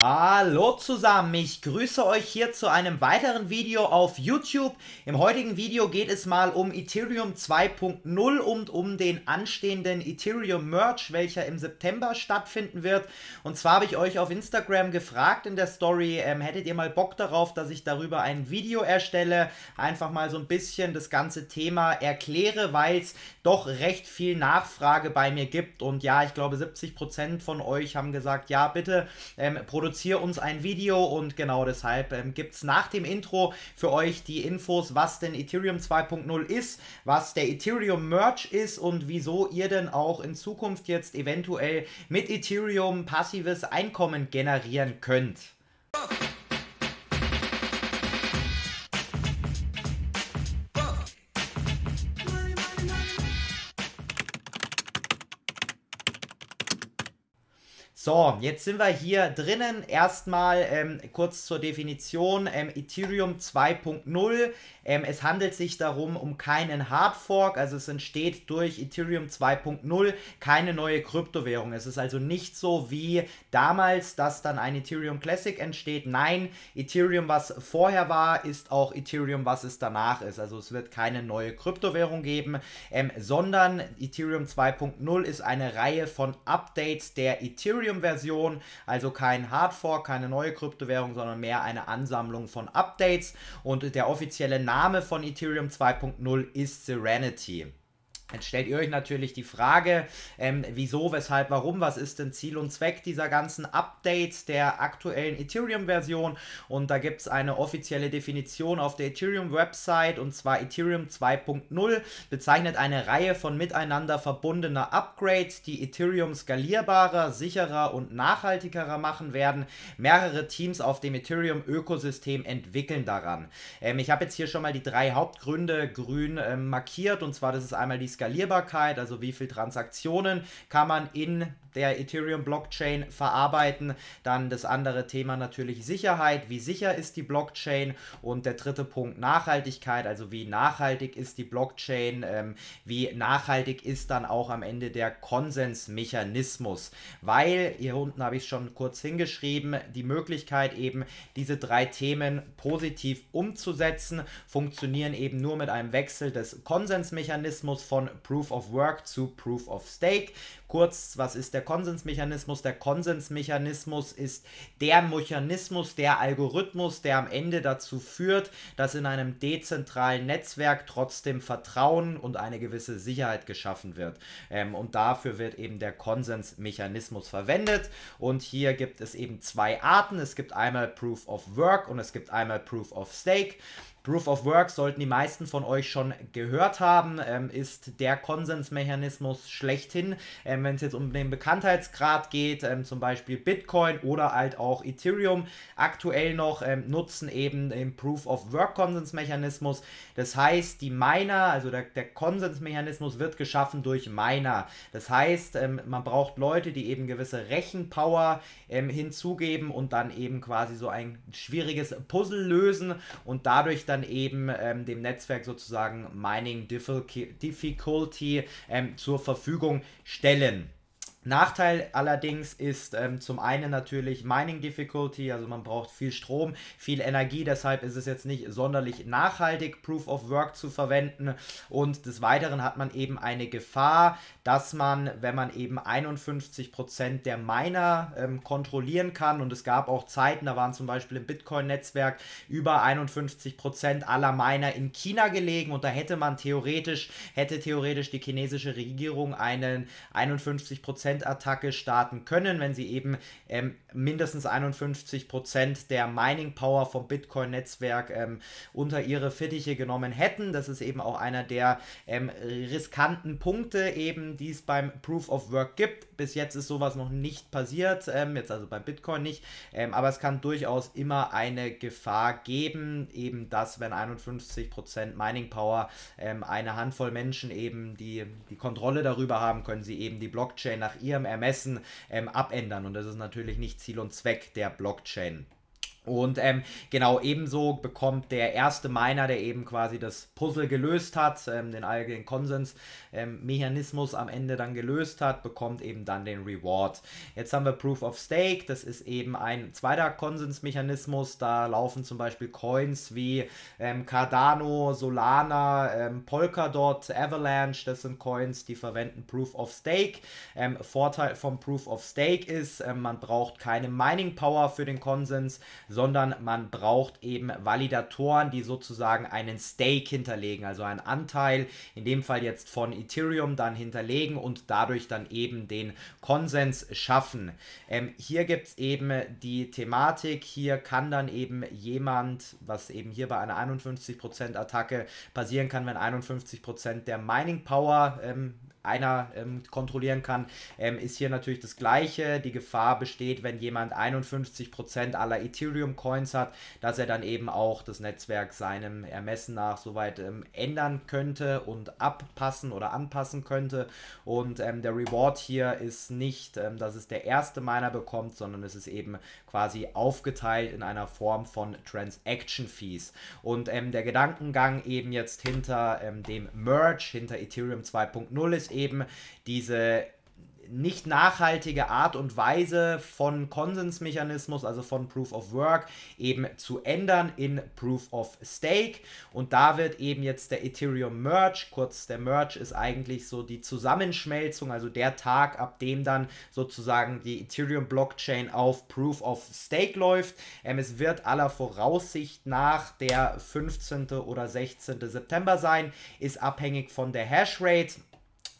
Hallo zusammen, ich grüße euch hier zu einem weiteren Video auf YouTube. Im heutigen Video geht es mal um Ethereum 2.0 und um den anstehenden Ethereum Merch, welcher im September stattfinden wird. Und zwar habe ich euch auf Instagram gefragt in der Story, ähm, hättet ihr mal Bock darauf, dass ich darüber ein Video erstelle, einfach mal so ein bisschen das ganze Thema erkläre, weil es doch recht viel Nachfrage bei mir gibt. Und ja, ich glaube 70% Prozent von euch haben gesagt, ja bitte, ähm, produziere uns ein Video und genau deshalb ähm, gibt es nach dem Intro für euch die Infos, was denn Ethereum 2.0 ist, was der Ethereum Merch ist und wieso ihr denn auch in Zukunft jetzt eventuell mit Ethereum passives Einkommen generieren könnt. So, jetzt sind wir hier drinnen. Erstmal ähm, kurz zur Definition ähm, Ethereum 2.0. Ähm, es handelt sich darum um keinen Hardfork, also es entsteht durch Ethereum 2.0 keine neue Kryptowährung. Es ist also nicht so wie damals, dass dann ein Ethereum Classic entsteht. Nein, Ethereum, was vorher war, ist auch Ethereum, was es danach ist. Also es wird keine neue Kryptowährung geben, ähm, sondern Ethereum 2.0 ist eine Reihe von Updates der Ethereum Steam-Version. Also kein Hardfork, keine neue Kryptowährung, sondern mehr eine Ansammlung von Updates. Und der offizielle Name von Ethereum 2.0 ist Serenity. Jetzt stellt ihr euch natürlich die Frage, ähm, wieso, weshalb, warum, was ist denn Ziel und Zweck dieser ganzen Updates der aktuellen Ethereum-Version? Und da gibt es eine offizielle Definition auf der Ethereum-Website und zwar Ethereum 2.0 bezeichnet eine Reihe von miteinander verbundener Upgrades, die Ethereum skalierbarer, sicherer und nachhaltigerer machen werden. Mehrere Teams auf dem Ethereum-Ökosystem entwickeln daran. Ähm, ich habe jetzt hier schon mal die drei Hauptgründe grün ähm, markiert und zwar das ist einmal die Skalierbarkeit, also wie viele Transaktionen kann man in der Ethereum-Blockchain verarbeiten. Dann das andere Thema natürlich Sicherheit. Wie sicher ist die Blockchain? Und der dritte Punkt Nachhaltigkeit. Also wie nachhaltig ist die Blockchain? Ähm, wie nachhaltig ist dann auch am Ende der Konsensmechanismus? Weil, hier unten habe ich schon kurz hingeschrieben, die Möglichkeit eben diese drei Themen positiv umzusetzen, funktionieren eben nur mit einem Wechsel des Konsensmechanismus von Proof of Work zu Proof of Stake. Kurz, was ist der der Konsensmechanismus. Der Konsensmechanismus ist der Mechanismus, der Algorithmus, der am Ende dazu führt, dass in einem dezentralen Netzwerk trotzdem Vertrauen und eine gewisse Sicherheit geschaffen wird. Ähm, und dafür wird eben der Konsensmechanismus verwendet. Und hier gibt es eben zwei Arten. Es gibt einmal Proof of Work und es gibt einmal Proof of Stake. Proof of Work sollten die meisten von euch schon gehört haben, ähm, ist der Konsensmechanismus schlechthin. Ähm, Wenn es jetzt um den Bekanntheitsgrad geht, ähm, zum Beispiel Bitcoin oder halt auch Ethereum, aktuell noch ähm, nutzen eben den Proof of Work Konsensmechanismus. Das heißt, die Miner, also der, der Konsensmechanismus wird geschaffen durch Miner. Das heißt, ähm, man braucht Leute, die eben gewisse Rechenpower ähm, hinzugeben und dann eben quasi so ein schwieriges Puzzle lösen und dadurch dann dann eben ähm, dem Netzwerk sozusagen Mining Difficulty ähm, zur Verfügung stellen. Nachteil allerdings ist ähm, zum einen natürlich Mining Difficulty, also man braucht viel Strom, viel Energie, deshalb ist es jetzt nicht sonderlich nachhaltig, Proof of Work zu verwenden. Und des Weiteren hat man eben eine Gefahr, dass man, wenn man eben 51% der Miner ähm, kontrollieren kann, und es gab auch Zeiten, da waren zum Beispiel im Bitcoin-Netzwerk über 51% aller Miner in China gelegen und da hätte man theoretisch, hätte theoretisch die chinesische Regierung einen 51% Prozent-Attacke starten können, wenn sie eben ähm, mindestens 51 der Mining-Power vom Bitcoin-Netzwerk ähm, unter ihre Fittiche genommen hätten. Das ist eben auch einer der ähm, riskanten Punkte eben, die es beim Proof of Work gibt. Bis jetzt ist sowas noch nicht passiert, ähm, jetzt also beim Bitcoin nicht, ähm, aber es kann durchaus immer eine Gefahr geben, eben dass, wenn 51 Mining-Power ähm, eine Handvoll Menschen eben die, die Kontrolle darüber haben, können sie eben die Blockchain nach ihrem Ermessen ähm, abändern. Und das ist natürlich nicht Ziel und Zweck der Blockchain. Und ähm, genau ebenso bekommt der erste Miner, der eben quasi das Puzzle gelöst hat, ähm, den allgemeinen Konsensmechanismus ähm, am Ende dann gelöst hat, bekommt eben dann den Reward. Jetzt haben wir Proof of Stake, das ist eben ein zweiter Konsensmechanismus. Da laufen zum Beispiel Coins wie ähm, Cardano, Solana, ähm, Polkadot, Avalanche. Das sind Coins, die verwenden Proof of Stake. Ähm, Vorteil vom Proof of Stake ist, man braucht keine Mining Power für den Konsens. So sondern man braucht eben Validatoren, die sozusagen einen Stake hinterlegen, also einen Anteil, in dem Fall jetzt von Ethereum dann hinterlegen und dadurch dann eben den Konsens schaffen. Ähm, hier gibt es eben die Thematik, hier kann dann eben jemand, was eben hier bei einer 51% Attacke passieren kann, wenn 51% der Mining Power ähm, einer ähm, kontrollieren kann, ähm, ist hier natürlich das Gleiche. Die Gefahr besteht, wenn jemand 51% aller Ethereum-Coins hat, dass er dann eben auch das Netzwerk seinem Ermessen nach soweit ähm, ändern könnte und abpassen oder anpassen könnte. Und ähm, der Reward hier ist nicht, ähm, dass es der erste Miner bekommt, sondern es ist eben quasi aufgeteilt in einer Form von Transaction Fees. Und ähm, der Gedankengang eben jetzt hinter dem Merge, hinter Ethereum 2.0 ist eben, eben diese nicht nachhaltige Art und Weise von Konsensmechanismus, also von Proof of Work, eben zu ändern in Proof of Stake. Und da wird eben jetzt der Ethereum Merge, kurz der Merge ist eigentlich so die Zusammenschmelzung, also der Tag, ab dem dann sozusagen die Ethereum Blockchain auf Proof of Stake läuft. Ähm, es wird aller Voraussicht nach der 15. oder 16. September sein, ist abhängig von der Hash Rate.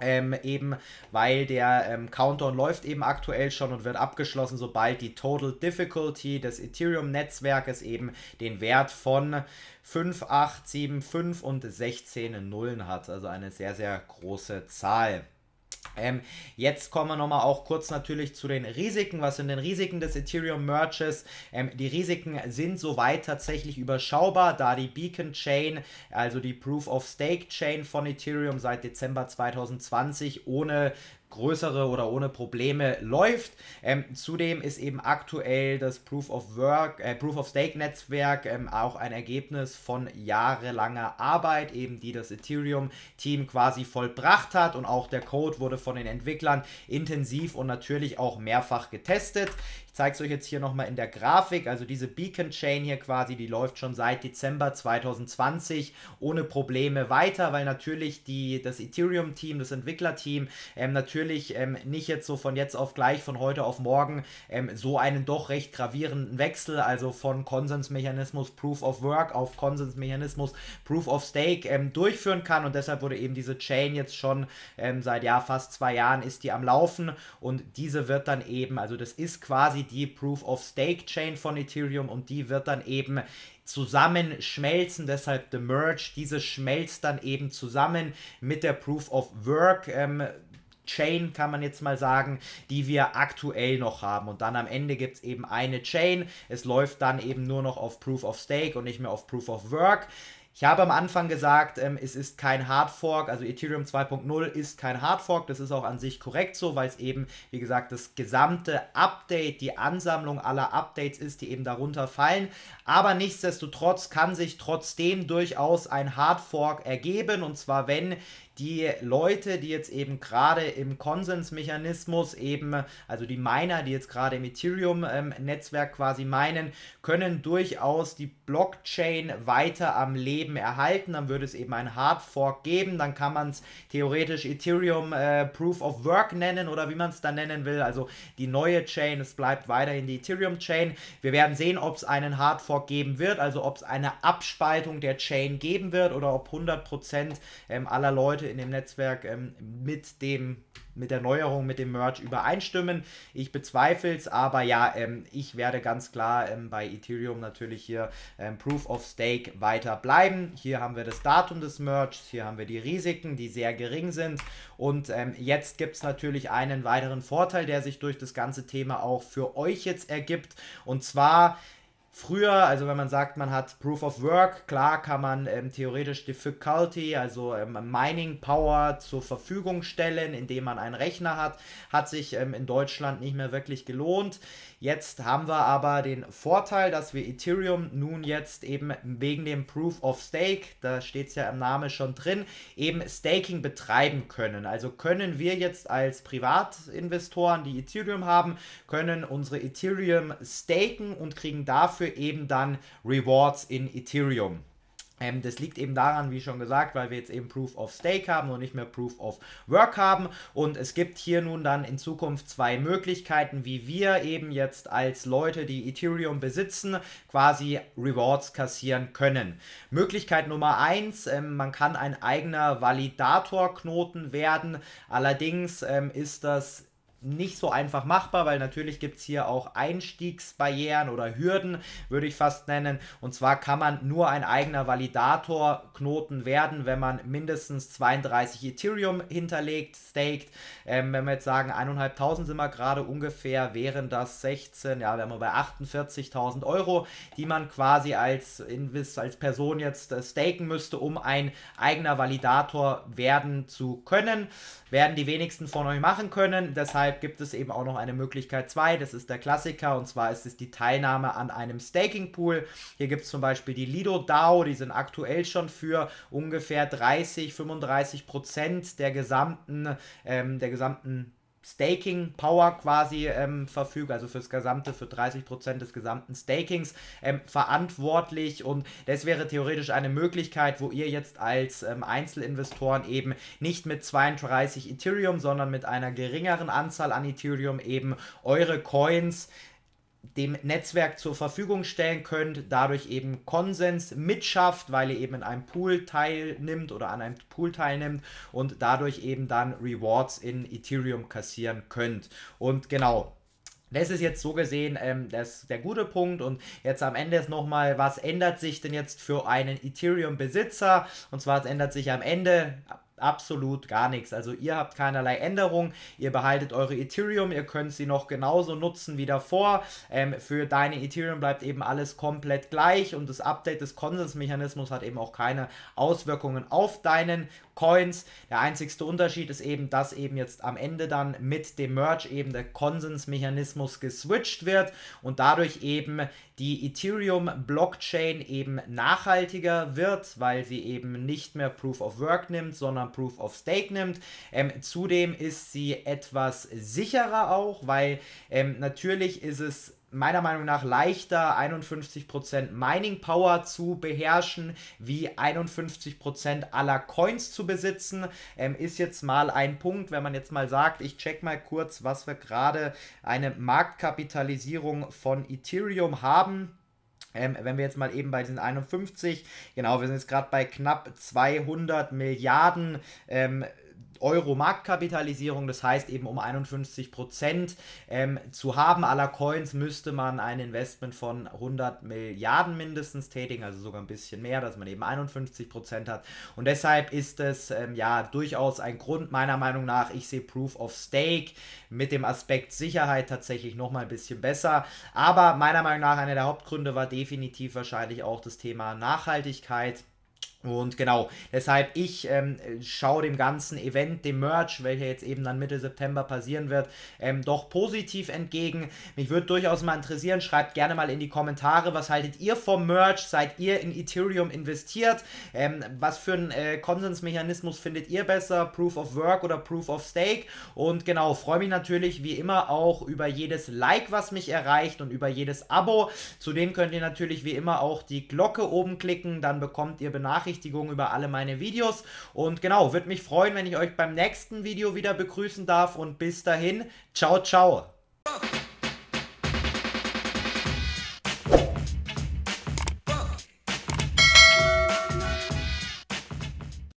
Ähm, eben, weil der ähm, Countdown läuft eben aktuell schon und wird abgeschlossen, sobald die Total Difficulty des Ethereum-Netzwerkes eben den Wert von 5, 8, 7, 5 und 16 Nullen hat. Also eine sehr, sehr große Zahl. Ähm, jetzt kommen wir nochmal auch kurz natürlich zu den Risiken. Was sind denn Risiken des Ethereum Merges? Ähm, die Risiken sind soweit tatsächlich überschaubar, da die Beacon Chain, also die Proof of Stake Chain von Ethereum seit Dezember 2020 ohne größere oder ohne Probleme läuft. Ähm, zudem ist eben aktuell das Proof of Work, äh, Proof of Stake Netzwerk ähm, auch ein Ergebnis von jahrelanger Arbeit, eben die das Ethereum Team quasi vollbracht hat und auch der Code wurde von den Entwicklern intensiv und natürlich auch mehrfach getestet zeige es euch jetzt hier nochmal in der Grafik. Also diese Beacon Chain hier quasi, die läuft schon seit Dezember 2020 ohne Probleme weiter, weil natürlich die, das Ethereum-Team, das Entwicklerteam ähm, natürlich ähm, nicht jetzt so von jetzt auf gleich, von heute auf morgen ähm, so einen doch recht gravierenden Wechsel, also von Konsensmechanismus Proof of Work auf Konsensmechanismus Proof of Stake ähm, durchführen kann und deshalb wurde eben diese Chain jetzt schon ähm, seit ja fast zwei Jahren ist die am Laufen und diese wird dann eben, also das ist quasi quasi die Proof of Stake Chain von Ethereum und die wird dann eben zusammenschmelzen, deshalb The Merge, diese schmelzt dann eben zusammen mit der Proof of Work. Ähm, Chain, kann man jetzt mal sagen, die wir aktuell noch haben. Und dann am Ende gibt es eben eine Chain. Es läuft dann eben nur noch auf Proof of Stake und nicht mehr auf Proof of Work. Ich habe am Anfang gesagt, ähm, es ist kein Hardfork, also Ethereum 2.0 ist kein Hardfork. Das ist auch an sich korrekt so, weil es eben, wie gesagt, das gesamte Update, die Ansammlung aller Updates ist, die eben darunter fallen. Aber nichtsdestotrotz kann sich trotzdem durchaus ein Hardfork ergeben. Und zwar, wenn die Leute, die jetzt eben gerade im Konsensmechanismus eben, also die Miner, die jetzt gerade im Ethereum-Netzwerk quasi meinen, können durchaus die Blockchain weiter am Leben erhalten. Dann würde es eben ein Hard geben. Dann kann man es theoretisch Ethereum äh, Proof of Work nennen oder wie man es dann nennen will. Also die neue Chain, es bleibt weiterhin die Ethereum Chain. Wir werden sehen, ob es einen Hard geben wird, also ob es eine Abspaltung der Chain geben wird oder ob 100% ähm, aller Leute in dem Netzwerk ähm, mit dem mit der Neuerung, mit dem Merge übereinstimmen. Ich bezweifle es, aber ja, ähm, ich werde ganz klar ähm, bei Ethereum natürlich hier ähm, Proof of Stake weiter bleiben. Hier haben wir das Datum des Merges, hier haben wir die Risiken, die sehr gering sind. Und ähm, jetzt gibt es natürlich einen weiteren Vorteil, der sich durch das ganze Thema auch für euch jetzt ergibt. Und zwar Früher, also wenn man sagt, man hat Proof of Work, klar kann man ähm, theoretisch Difficulty, also ähm, Mining Power zur Verfügung stellen, indem man einen Rechner hat, hat sich ähm, in Deutschland nicht mehr wirklich gelohnt. Jetzt haben wir aber den Vorteil, dass wir Ethereum nun jetzt eben wegen dem Proof of Stake, da steht es ja im Namen schon drin, eben Staking betreiben können. Also können wir jetzt als Privatinvestoren, die Ethereum haben, können unsere Ethereum staken und kriegen dafür dafür eben dann Rewards in Ethereum. Ähm, das liegt eben daran, wie schon gesagt, weil wir jetzt eben Proof of Stake haben und nicht mehr Proof of Work haben. Und es gibt hier nun dann in Zukunft zwei Möglichkeiten, wie wir eben jetzt als Leute, die Ethereum besitzen, quasi Rewards kassieren können. Möglichkeit Nummer eins: ähm, man kann ein eigener Validator-Knoten werden. Allerdings ähm, ist das nicht so einfach machbar, weil natürlich gibt es hier auch Einstiegsbarrieren oder Hürden, würde ich fast nennen. Und zwar kann man nur ein eigener Validator-Knoten werden, wenn man mindestens 32 Ethereum hinterlegt, staked. Ähm, wenn wir jetzt sagen, 1.500 sind wir gerade ungefähr, wären das 16, ja, wären wir bei 48.000 Euro, die man quasi als, Invis, als Person jetzt äh, staken müsste, um ein eigener Validator werden zu können. Werden die wenigsten von euch machen können, deshalb deshalb gibt es eben auch noch eine Möglichkeit 2, das ist der Klassiker, und zwar ist es die Teilnahme an einem Staking Pool. Hier gibt es zum Beispiel die Lido DAO, die sind aktuell schon für ungefähr 30, 35 Prozent der gesamten, ähm, der gesamten Staking Power quasi ähm, verfügt, also fürs gesamte, für 30% des gesamten Stakings ähm, verantwortlich und das wäre theoretisch eine Möglichkeit, wo ihr jetzt als ähm, Einzelinvestoren eben nicht mit 32 Ethereum, sondern mit einer geringeren Anzahl an Ethereum eben eure Coins dem Netzwerk zur Verfügung stellen könnt, dadurch eben Konsens mitschafft, weil ihr eben in einem Pool teilnimmt oder an einem Pool teilnimmt und dadurch eben dann Rewards in Ethereum kassieren könnt. Und genau, das ist jetzt so gesehen ähm, das, der gute Punkt. Und jetzt am Ende ist nochmal, was ändert sich denn jetzt für einen Ethereum-Besitzer? Und zwar, es ändert sich am Ende absolut gar nichts. Also ihr habt keinerlei Änderungen, ihr behaltet eure Ethereum, ihr könnt sie noch genauso nutzen wie davor. Ähm, für deine Ethereum bleibt eben alles komplett gleich und das Update des Konsensmechanismus hat eben auch keine Auswirkungen auf deinen Coins. Der einzigste Unterschied ist eben, dass eben jetzt am Ende dann mit dem Merge eben der Konsensmechanismus geswitcht wird und dadurch eben die Ethereum-Blockchain eben nachhaltiger wird, weil sie eben nicht mehr Proof of Work nimmt, sondern Proof of Stake nimmt. Ähm, zudem ist sie etwas sicherer auch, weil ähm, natürlich ist es meiner Meinung nach leichter 51% Mining Power zu beherrschen, wie 51% aller Coins zu besitzen, ähm, ist jetzt mal ein Punkt, wenn man jetzt mal sagt, ich check mal kurz, was wir gerade eine Marktkapitalisierung von Ethereum haben. Ähm, wenn wir jetzt mal eben bei diesen 51, genau, wir sind jetzt gerade bei knapp 200 Milliarden, ähm, Euro Marktkapitalisierung, das heißt eben um 51 Prozent ähm, zu haben aller Coins müsste man ein Investment von 100 Milliarden mindestens tätigen, also sogar ein bisschen mehr, dass man eben 51 Prozent hat. Und deshalb ist es ähm, ja durchaus ein Grund meiner Meinung nach. Ich sehe Proof of Stake mit dem Aspekt Sicherheit tatsächlich noch mal ein bisschen besser, aber meiner Meinung nach einer der Hauptgründe war definitiv wahrscheinlich auch das Thema Nachhaltigkeit. Und genau, deshalb ich ähm, schaue dem ganzen Event, dem Merch, welcher jetzt eben dann Mitte September passieren wird, ähm, doch positiv entgegen. Mich würde durchaus mal interessieren, schreibt gerne mal in die Kommentare, was haltet ihr vom Merch? Seid ihr in Ethereum investiert? Ähm, was für einen äh, Konsensmechanismus findet ihr besser? Proof of Work oder Proof of Stake? Und genau, freue mich natürlich wie immer auch über jedes Like, was mich erreicht und über jedes Abo. Zudem könnt ihr natürlich wie immer auch die Glocke oben klicken, dann bekommt ihr Benachrichtigungen Benachrichtigungen über alle meine Videos. Und genau, würde mich freuen, wenn ich euch beim nächsten Video wieder begrüßen darf. Und bis dahin, ciao, ciao.